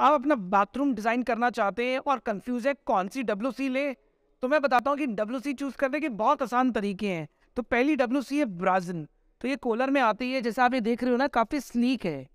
आप अपना bathroom design करना चाहते हैं और कंफ्यूज है कौन सी डब्ल्यू सी ले तो मैं बताता हूँ कि डब्ल्यू सी चूज़ करने के बहुत आसान तरीके हैं तो पहली डब्ल्यू सी है ब्राजन तो ये कोलर में आती है जैसे आप ये देख रहे हो ना काफ़ी स्लीक है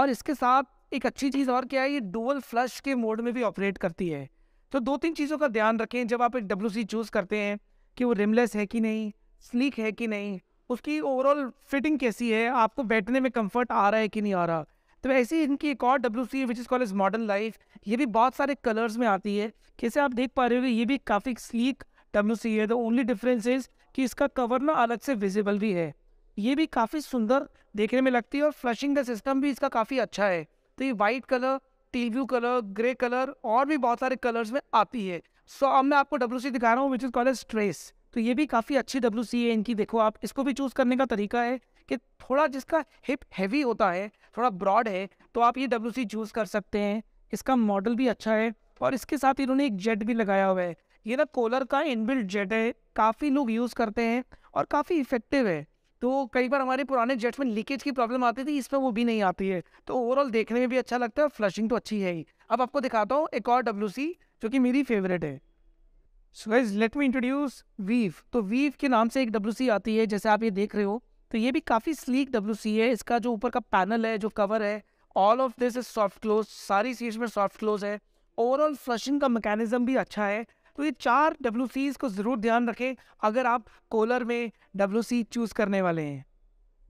और इसके साथ एक अच्छी चीज़ और क्या है ये डुअल फ्लश के मोड में भी ऑपरेट करती है तो दो तीन चीज़ों का ध्यान रखें जब आप एक डब्ल्यू सी चूज़ करते हैं कि वो रिमलेस है कि नहीं स्लीक है कि नहीं उसकी ओवरऑल फिटिंग कैसी है आपको बैठने में कंफर्ट आ रहा है कि नहीं आ रहा तो ऐसे ही इनकी एक और W C which is call is modern life ये भी बहुत सारे कलर्स में आती है जैसे आप देख पा रहे हो ये भी काफ़ी स्लीक डब्ल्यू सी है द ओनली डिफरेंस इज कि इसका कवर ना अलग से विजिबल भी है ये भी काफ़ी सुंदर देखने में लगती है और फ्लशिंग का सिस्टम भी इसका काफ़ी अच्छा है तो ये white colour T view colour grey colour और भी बहुत सारे कलर्स में आती है सो अब मैं आपको डब्ल्यू दिखा रहा हूँ which is call is stress तो ये भी काफ़ी अच्छी डब्ल्यू सी है इनकी देखो आप इसको भी चूज़ करने का तरीका है कि थोड़ा जिसका हिप हैवी होता है थोड़ा ब्रॉड है तो आप ये डब्ल्यू चूज़ कर सकते हैं इसका मॉडल भी अच्छा है और इसके साथ इन्होंने एक जेट भी लगाया हुआ है ये ना कोलर का इनबिल्ट जेट है काफ़ी लोग यूज़ करते हैं और काफ़ी इफेक्टिव है तो कई बार हमारे पुराने जेट्स में लीकेज की प्रॉब्लम आती थी इसमें वो भी नहीं आती है तो ओवरऑल देखने में भी अच्छा लगता है और फ्लशिंग तो अच्छी है ही अब आपको दिखाता हूँ एक और डब्ल्यू जो कि मेरी फेवरेट है so guys let me introduce Weave तो वीव के नाम से एक डब्ल्यू आती है जैसे आप ये देख रहे हो तो ये भी काफ़ी स्लीक डब्ल्यू है इसका जो ऊपर का पैनल है जो कवर है all of this is soft close सारी सीट्स में सॉफ्ट क्लोज है ओवरऑल फ्लशिंग का मैकेनिज्म भी अच्छा है तो ये चार डब्ल्यू को ज़रूर ध्यान रखें अगर आप कोलर में डब्ल्यू चूज़ करने वाले हैं